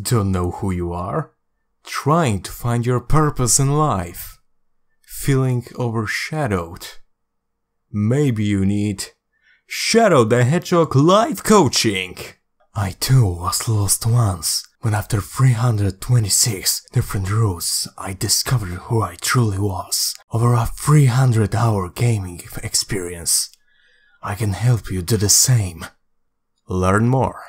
don't know who you are, trying to find your purpose in life, feeling overshadowed. Maybe you need Shadow the Hedgehog Life Coaching! I too was lost once, when after 326 different routes I discovered who I truly was, over a 300 hour gaming experience. I can help you do the same. Learn more